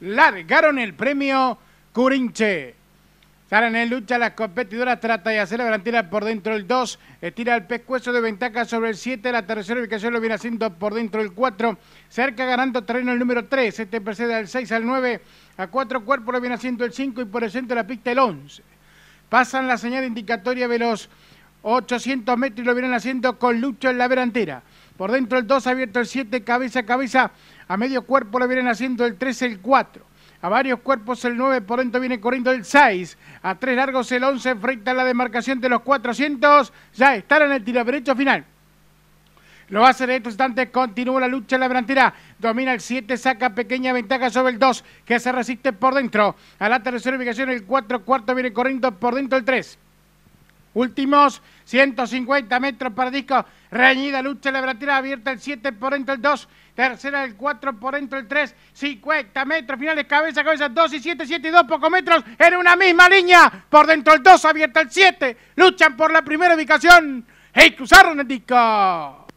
largaron el premio Curinche. Salen en lucha las competidoras, trata de hacer la garantía por dentro del 2, estira el pescuezo de ventaja sobre el 7, la tercera ubicación lo viene haciendo por dentro del 4, cerca ganando terreno el número 3, este precede al 6 al 9, a 4 cuerpos lo viene haciendo el 5 y por el centro de la pista el 11. Pasan la señal indicatoria veloz. 800 metros y lo vienen haciendo con Lucho en la verantera. Por dentro el 2 abierto el 7, cabeza a cabeza. A medio cuerpo lo vienen haciendo el 3, el 4. A varios cuerpos el 9, por dentro viene corriendo el 6. A 3 largos el 11, frente a la demarcación de los 400. Ya estará en el tiro derecho final. Lo hace en estos instante. continúa la lucha en la verantera. domina el 7, saca pequeña ventaja sobre el 2, que se resiste por dentro. A la tercera ubicación el 4, cuarto viene corriendo por dentro el 3. Últimos 150 metros para disco. Reñida la celebrativa abierta el 7 por dentro el 2. Tercera el 4 por dentro el 3. 50 metros finales, cabeza, cabeza 2 y 7, 7 y 2 pocos metros en una misma línea. Por dentro el 2 abierta el 7. Luchan por la primera ubicación y cruzaron el disco.